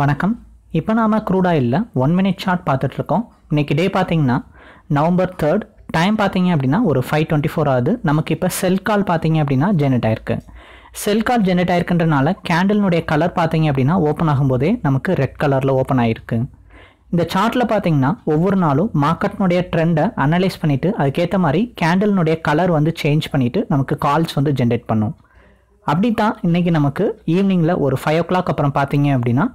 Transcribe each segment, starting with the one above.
வணக்கம் இப்போ நாம் க்ரூட் இல்லை ஒன் மினிட் ஷார்ட் பார்த்துட்ருக்கோம் இன்றைக்கி டே பார்த்திங்கன்னா நவம்பர் தேர்ட் டைம் பார்த்தீங்க அப்படின்னா ஒரு ஃபைவ் டுவெண்ட்டி ஃபோர் ஆகுது நமக்கு இப்போ செல் கால் பார்த்தீங்க அப்படின்னா ஜெனரேட் ஆயிருக்கு செல் கால் ஜெனரேட் ஆயிருக்குன்றனால கேண்டலினுடைய கலர் பார்த்தீங்க அப்படின்னா ஓப்பன் ஆகும்போதே நமக்கு ரெட் கலரில் ஓப்பன் ஆகிருக்கு இந்த சார்ட்டில் பார்த்தீங்கன்னா ஒவ்வொரு நாளும் மார்க்கெட்னுடைய ட்ரெண்டை அனலைஸ் பண்ணிவிட்டு அதுக்கேற்ற மாதிரி கேண்டலினுடைய கலர் வந்து சேஞ்ச் பண்ணிவிட்டு நமக்கு கால்ஸ் வந்து ஜென்ரேட் பண்ணும் அப்படி தான் இன்றைக்கி நமக்கு ஈவினிங்கில் ஒரு ஃபைவ் ஓ கிளாக் அப்புறம் பார்த்தீங்க அப்படின்னா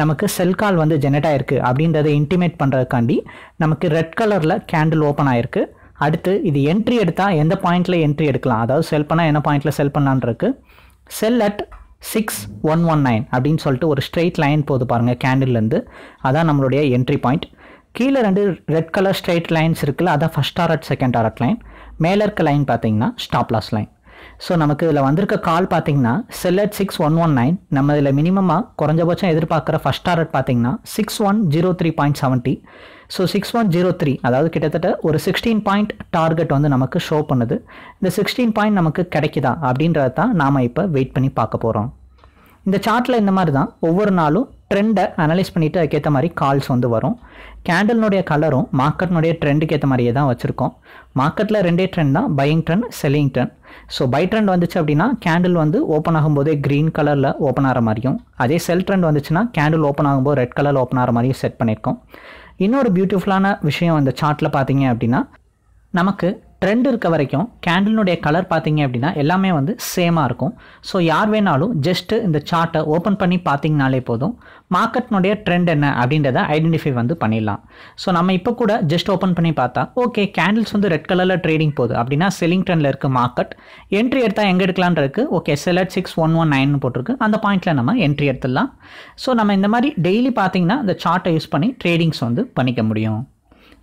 நமக்கு செல் கால் வந்து ஜெனரேட் ஆயிருக்கு அப்படின்றத இன்டிமேட் பண்ணுறதுக்காண்டி நமக்கு ரெட் கலரில் கேண்டில் ஓப்பன் ஆயிருக்கு அடுத்து இது என்ட்ரி எடுத்தால் எந்த பாயிண்ட்ல என்ட்ரி எடுக்கலாம் அதாவது செல் பண்ணால் என்ன பாயிண்டில் செல் பண்ணலான் இருக்கு sell at six one one nine அப்படின்னு சொல்லிட்டு ஒரு ஸ்ட்ரெயிட் லைன் போகுது பாருங்கள் கேண்டில்லேருந்து அதான் நம்மளுடைய என்ட்ரி பாயிண்ட் கீழே ரெண்டு ரெட் கலர் ஸ்ட்ரெயிட் லைன்ஸ் இருக்குல்ல அதான் first art second art line மேலே இருக்க லைன் பார்த்தீங்கன்னா ஸ்டாப் லாஸ் லைன் ஸோ நமக்கு இதில் வந்திருக்க கால் பார்த்தீங்கன்னா sell at six one one nine நம்ம இதில் மினிமமாக குறைஞ்சபட்சம் எதிர்பார்க்குற ஃபஸ்ட் டாரட் பார்த்தீங்கன்னா six one zero three point seventy so six one zero three அதாவது கிட்டத்தட்ட ஒரு சிக்ஸ்டீன் பாயிண்ட் டார்கெட் வந்து நமக்கு ஷோ பண்ணுது இந்த சிக்ஸ்டீன் பாயிண்ட் நமக்கு கிடைக்குதா அப்படின்றத தான் நாம் இப்போ வெயிட் பண்ணி பார்க்க போகிறோம் இந்த சார்ட்டில் இந்த மாதிரி தான் ஒவ்வொரு நாளும் ட்ரெண்டை அனலைஸ் பண்ணிவிட்டு அதுக்கேற்ற மாதிரி கால்ஸ் வந்து வரும் கேண்டில்னுடைய கலரும் மார்க்கெட்னுடைய ட்ரெண்டுக்கு ஏற்ற மாதிரியே தான் வச்சுருக்கோம் மார்க்கெட்டில் ரெண்டே ட்ரெண்ட் தான் buying trend selling trend so buy trend வந்துச்சு அப்படின்னா கேண்டில் வந்து ஓப்பன் ஆகும்போதே க்ரீன் கலரில் ஓப்பன் ஆகிற மாதிரியும் அதே செல் ட்ரெண்ட் வந்துச்சுன்னா கேண்டில் ஓப்பன் ஆகும்போது ரெட் கலரில் ஓப்பன் ஆகிற மாதிரியும் செட் பண்ணியிருக்கோம் இன்னொரு பியூட்டிஃபுல்லான விஷயம் அந்த சார்ட்டில் பார்த்தீங்க அப்படின்னா நமக்கு ட்ரெண்ட் இருக்க வரைக்கும் கேண்டிலுடைய கலர் பார்த்தீங்க அப்படின்னா எல்லாமே வந்து சேமாக இருக்கும் ஸோ யார் வேணாலும் ஜஸ்ட்டு இந்த சார்ட்டை ஓப்பன் பண்ணி பார்த்தீங்கனாலே போதும் மார்க்கெட்னுடைய ட்ரெண்ட் என்ன அப்படின்றத ஐடென்டிஃபை வந்து பண்ணிடலாம் ஸோ நம்ம இப்போ கூட ஜஸ்ட் ஓப்பன் பண்ணி பார்த்தா ஓகே கேண்டில்ஸ் வந்து ரெட் கலரில் ட்ரேடிங் போகுது அப்படின்னா செல்லிங் ட்ரெண்டில் இருக்குது மார்க்கெட் என்ட்ரி எடுத்தால் எங்கே எடுக்கலான் இருக்குது okay sell at six one one nine போட்டிருக்கு அந்த பாயிண்ட்டில் நம்ம என்ட்ரி எடுத்துடலாம் ஸோ நம்ம இந்த மாதிரி டெய்லி பார்த்தீங்கன்னா இந்த சார்ட்டை யூஸ் பண்ணி ட்ரேடிங்ஸ் வந்து பண்ணிக்க முடியும்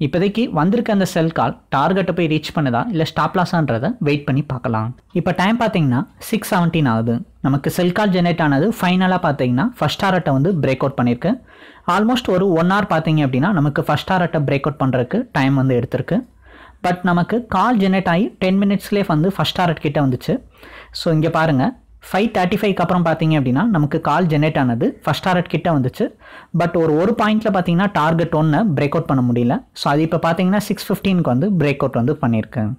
இப்போதைக்கு வந்திருக்க அந்த செல் கால் டார்கெட்டை போய் ரீச் பண்ணுதா இல்லை ஸ்டாப் லாஸான்றதை வெயிட் பண்ணி பார்க்கலாம் இப்போ டைம் பார்த்தீங்கன்னா சிக்ஸ் செவன்டீன் ஆகுது நமக்கு செல் கால் ஜெனரேட் ஆனது ஃபைனலாக பார்த்தீங்கன்னா ஃபஸ்ட் டாரட்டை வந்து பிரேக் அவுட் பண்ணியிருக்கு ஆல்மோஸ்ட் ஒரு ஒன் ஹவர் பார்த்தீங்க அப்படின்னா நமக்கு ஃபஸ்ட் டாரட்டை பிரேக் அவுட் பண்ணுறதுக்கு டைம் வந்து எடுத்திருக்கு பட் நமக்கு கால் ஜெனரேட் ஆகி டென் மினிட்ஸ்லேயே வந்து ஃபஸ்ட் டாரட் கிட்டே வந்துச்சு ஸோ இங்கே பாருங்கள் ஃபைவ் தேர்ட்டி ஃபைவ்க்கு அப்புறம் பார்த்தீங்க அப்படின்னா நமக்கு கால் ஜென்ரேட் ஆனது ஃபஸ்ட் டாரட் கிட்ட வந்துச்சு பட் ஒரு ஒரு பாயிண்ட்டில் பார்த்தீங்கன்னா டார்கெட் ஒன்று பிரேக் அவுட் பண்ண முடியல ஸோ அது இப்போ பார்த்தீங்கன்னா சிக்ஸ் ஃபிஃப்டீனுக்கு வந்து பிரேக் அவுட் வந்து பண்ணியிருக்கேன்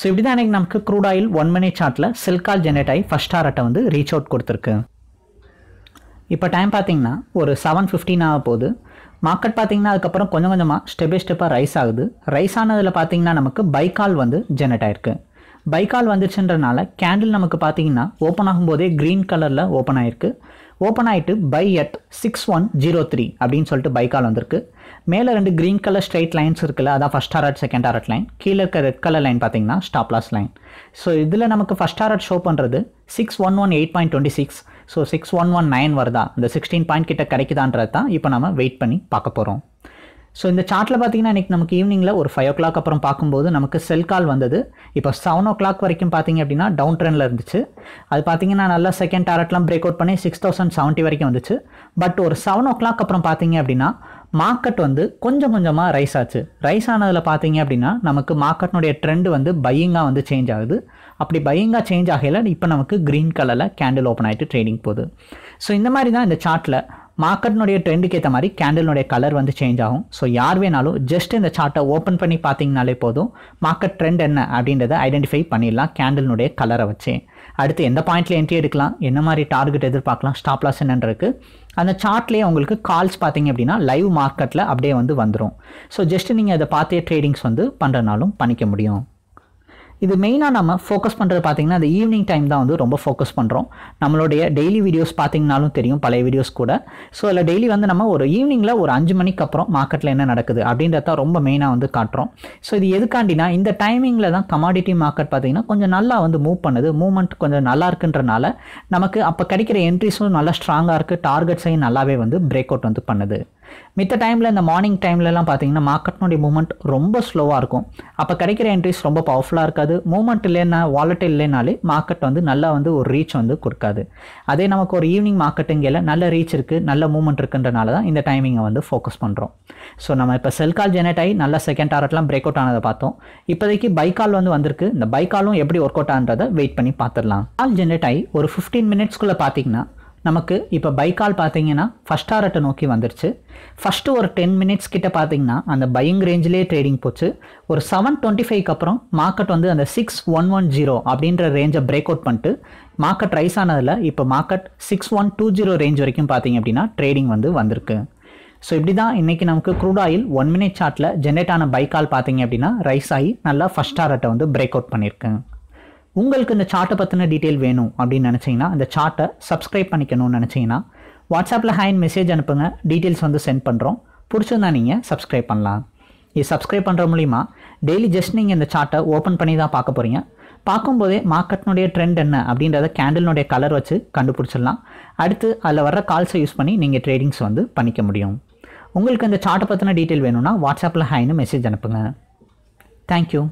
ஸோ இப்படி தான் எனக்கு நமக்கு க்ரூட் ஆயில் ஒன் மினிட் சார்ட்டில் கால் ஜென்ரேட் ஆகி ஃபஸ்ட் டாரட்டை வந்து ரீச் அவுட் கொடுத்துருக்கு இப்போ டைம் பார்த்தீங்கன்னா ஒரு செவன் ஃபிஃப்டின் ஆக போகுது மார்க்கெட் பார்த்தீங்கன்னா அதுக்கப்புறம் கொஞ்சம் கொஞ்சமாக ஸ்டெப் பை ஸ்டெப்பாக ரைஸ் ஆகுது ரைஸ் ஆனதில் பார்த்தீங்கன்னா நமக்கு பைக்கால் வந்து ஜென்ரேட் ஆயிருக்கு பைக்கால் வந்துருச்சுன்றனால கேண்டில் நமக்கு பார்த்தீங்கன்னா ஓப்பன் ஆகும்போதே க்ரீன் கலரில் ஓப்பன் ஆயிருக்கு ஓப்பன் ஆகிட்டு buy at six one zero three அப்படின்னு சொல்லிட்டு பைக்கால் வந்திருக்கு மேலே ரெண்டு க்ரீன் கலர் ஸ்ட்ரைட் லைன்ஸ் இருக்குல்ல அதான் first art second art line கீழே இருக்க ரெட் கலர் லைன் பார்த்தீங்கன்னா ஸ்டாப்லாஸ் லைன் ஸோ இதில் நமக்கு ஃபஸ்ட் ஆர்ட் ஷோ பண்ணுறது six one one eight point twenty six so six one one nine வருதா இந்த சிக்ஸ்டீன் பாயிண்ட் கிட்ட கிடைக்குதான்றது தான் இப்போ நம்ம வெயிட் பண்ணி பார்க்க போகிறோம் ஸோ இந்த சார்ட்டில் பார்த்தீங்கன்னா இன்றைக்கி நமக்கு ஈவினிங்கில் ஒரு ஃபைவ் ஓ கிளாக் அப்புறம் பார்க்கும்போது நமக்கு செல் கால் வந்தது இப்போ செவன் ஓ கிளாக் வரைக்கும் பார்த்தீங்க அப்படின்னா டவுன் ட்ரெண்டில் இருந்துச்சு அது பார்த்தீங்கன்னா நல்லா செகண்ட் டேரட்லாம் பிரேக் அவுட் பண்ணி சிக்ஸ் தௌசண்ட் செவன்ட்டி வரைக்கும் வந்துச்சு பட் ஒரு செவன் ஓ கிளாக் அப்புறம் பார்த்தீங்க அப்படின்னா மார்க்கெட் வந்து கொஞ்சம் கொஞ்சமாக ரைஸ் ஆச்சு ரைஸ் ஆனதில் பார்த்தீங்க அப்படின்னா நமக்கு மார்க்கெட்னுடைய ட்ரெண்டு வந்து பையிங்காக வந்து சேஞ்ச் ஆகுது அப்படி பையிங்காக சேஞ்ச் ஆகையில் இப்போ நமக்கு க்ரீன் கலரில் கேண்டில் ஓப்பன் ஆகிட்டு ட்ரேடிங் போகுது ஸோ இந்த மாதிரி தான் இந்த சார்ட்டில் மார்க்கெட்னுடைய ட்ரெண்டுக்கு ஏற்ற மாதிரி கேண்டலினுடைய கலர் வந்து சேஞ்ச் ஆகும் ஸோ யார் வேணாலும் ஜஸ்ட் இந்த சார்ட்டை ஓப்பன் பண்ணி பார்த்தீங்கனாலே போதும் மார்க்கெட் ட்ரெண்ட் என்ன அப்படின்றத ஐடென்டிஃபை பண்ணிடலாம் கேண்டலினுடைய கலரை வச்சு அடுத்து எந்த பாயிண்ட்ல என்ட்ரி எடுக்கலாம் என்ன மாதிரி டார்கெட் எதிர்பார்க்கலாம் ஸ்டாப் லாஸ் என்னன்றது அந்த சார்ட்லேயே உங்களுக்கு கால்ஸ் பார்த்தீங்க அப்படின்னா லைவ் மார்க்கெட்டில் அப்படியே வந்து வந்துடும் ஸோ ஜஸ்ட் நீங்கள் அதை பார்த்தே ட்ரேடிங்ஸ் வந்து பண்ணுறனாலும் பண்ணிக்க முடியும் இது மெயினாக நம்ம ஃபோக்கஸ் பண்ணுறது பார்த்திங்கன்னா அந்த ஈவினிங் டைம் தான் வந்து ரொம்ப ஃபோக்கஸ் பண்ணுறோம் நம்மளுடைய டெய்லி வீடியோஸ் பார்த்திங்கனாலும் தெரியும் பழைய வீடியோஸ் கூட ஸோ அதில் டெய்லி வந்து நம்ம ஒரு ஈவினிங்கில் ஒரு அஞ்சு மணிக்கு அப்புறம் மார்க்கெட்டில் என்ன நடக்குது அப்படின்றத ரொம்ப மெயினாக வந்து காட்டுறோம் ஸோ இது எதுக்காண்டினா இந்த டைமிங்கில் தான் கமாடிட்டி மார்க்கெட் பார்த்திங்கன்னா கொஞ்சம் நல்லா வந்து மூவ் பண்ணுது மூவ்மெண்ட் கொஞ்சம் நல்லா இருக்குன்றனால நமக்கு அப்போ கிடைக்கிற என்ட்ரிஸும் நல்லா ஸ்ட்ராங்காக இருக்குது டார்கெட்ஸையும் நல்லாவே வந்து பிரேக் அவுட் வந்து பண்ணுது மித்த டைமில் இந்த மார்னிங் டைம்லலாம் பார்த்தீங்கன்னா மார்க்கெட்னுடைய மூமெண்ட் ரொம்ப ஸ்லோவாக இருக்கும் அப்போ கிடைக்கிற என்ட்ரிஸ் ரொம்ப பவர்ஃபுல்லாக இருக்காது மூமெண்ட் இல்லைன்னா வாலெட் இல்லைனாலே மார்க்கெட் வந்து நல்லா வந்து ஒரு ரீச் வந்து கொடுக்காது அதே நமக்கு ஒரு ஈவினிங் மார்க்கெட்டுங்கையில் நல்ல ரீச் இருக்குது நல்ல மூமெண்ட் இருக்குன்றனால தான் இந்த டைமிங்கை வந்து ஃபோக்கஸ் பண்ணுறோம் ஸோ நம்ம இப்போ செல் கால் ஜெனரேட் ஆகி நல்ல செகண்ட் டாரட்லாம் பிரேக் அவுட் ஆனதை பார்த்தோம் இப்போதைக்கு பைக்கால் வந்து வந்திருக்கு இந்த பைக்காலும் எப்படி ஒர்க் அவுட் ஆகிறத வெயிட் பண்ணி பார்த்துடலாம் கால் ஜென்ரேட் ஆகி ஒரு ஃபிஃப்டீன் மினிட்ஸ்குள்ளே பார்த்தீங்கன்னா நமக்கு இப்போ பைக்கால் பார்த்தீங்கன்னா ஃபஸ்ட் ஆர்ட்டை நோக்கி வந்துருச்சு ஃபஸ்ட்டு ஒரு டென் மினிட்ஸ் கிட்ட பார்த்தீங்கன்னா அந்த பையிங் ரேஞ்சிலே ட்ரேடிங் போச்சு ஒரு செவன் டுவெண்ட்டி ஃபைவ்க்கு அப்புறம் மார்க்கெட் வந்து அந்த சிக்ஸ் ஒன் ஒன் ஜீரோ அப்படின்ற ரேஞ்சை பிரேக் அவுட் பண்ணிட்டு மார்க்கெட் ரைஸ் ஆனதில் இப்போ market six one two zero range வரைக்கும் பார்த்தீங்க அப்படின்னா ட்ரேடிங் வந்து வந்திருக்கு ஸோ இப்படி தான் இன்றைக்கி நமக்கு க்ரூட் ஆயில் ஒன் மினிட் சார்ட்டில் ஜென்ரேட் ஆன பைக்கால் பார்த்தீங்க அப்படின்னா ரைஸ் ஆகி நல்லா ஃபஸ்ட் ஆர்ட்டை வந்து பிரேக் அவுட் பண்ணியிருக்கேன் உங்களுக்கு இந்த சார்ட்டை பற்றின டீட்டெயில் வேணும் அப்படின்னு நினச்சிங்கன்னா இந்த சார்ட்டை சப்ஸ்கிரைப் பண்ணிக்கணும்னு நினச்சிங்கன்னா வாட்ஸ்அப்பில் ஹேண்ட் மெசேஜ் அனுப்புங்க டீட்டெயில்ஸ் வந்து சென்ட் பண்ணுறோம் பிடிச்சிருந்தா நீங்கள் சப்ஸ்கிரைப் பண்ணலாம் இது சப்ஸ்கிரைப் பண்ணுற மூலிமா டெய்லி ஜஸ்ட் நீங்கள் இந்த சார்ட்டை ஓப்பன் பண்ணி தான் பார்க்க போகிறீங்க பார்க்கும்போதே மார்க்கெட்னுடைய ட்ரெண்ட் என்ன அப்படின்றத கேண்டில்னுடைய கலர் வச்சு கண்டுபிடிச்சிடலாம் அடுத்து அதில் வர்ற கால்ஸை யூஸ் பண்ணி நீங்கள் ட்ரேடிங்ஸ் வந்து பண்ணிக்க முடியும் உங்களுக்கு இந்த சார்ட்டை பற்றின டீட்டெயில் வேணும்னா வாட்ஸ்அப்பில் ஹைன்னு மெசேஜ் அனுப்புங்க தேங்க்யூ